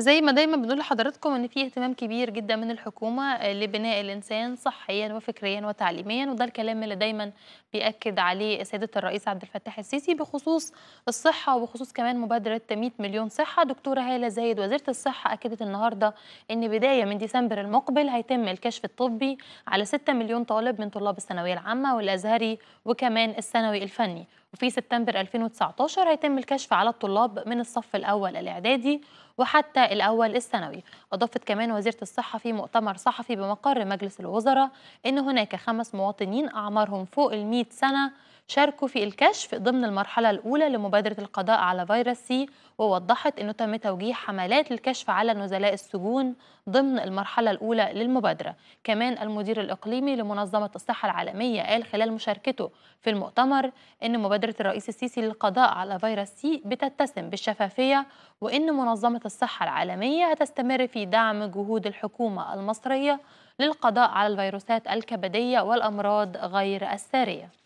زي ما دايما بنقول لحضراتكم ان في اهتمام كبير جدا من الحكومه لبناء الانسان صحيا وفكريا وتعليميا وده الكلام اللي دايما بياكد عليه سياده الرئيس عبد الفتاح السيسي بخصوص الصحه وبخصوص كمان مبادره 100 مليون صحه دكتوره هاله زايد وزيره الصحه اكدت النهارده ان بدايه من ديسمبر المقبل هيتم الكشف الطبي على 6 مليون طالب من طلاب الثانويه العامه والازهري وكمان الثانوي الفني وفي سبتمبر 2019 هيتم الكشف على الطلاب من الصف الأول الإعدادي وحتى الأول الثانوي أضافت كمان وزيرة الصحة في مؤتمر صحفي بمقر مجلس الوزراء أن هناك خمس مواطنين أعمارهم فوق المئة سنة شاركوا في الكشف ضمن المرحلة الأولى لمبادرة القضاء على فيروس سي ووضحت أنه تم توجيه حملات الكشف على نزلاء السجون ضمن المرحلة الأولى للمبادرة كمان المدير الإقليمي لمنظمة الصحة العالمية قال خلال مشاركته في المؤتمر أن مبادرة الرئيس السيسي للقضاء على فيروس سي بتتسم بالشفافية وأن منظمة الصحة العالمية هتستمر في دعم جهود الحكومة المصرية للقضاء على الفيروسات الكبدية والأمراض غير السارية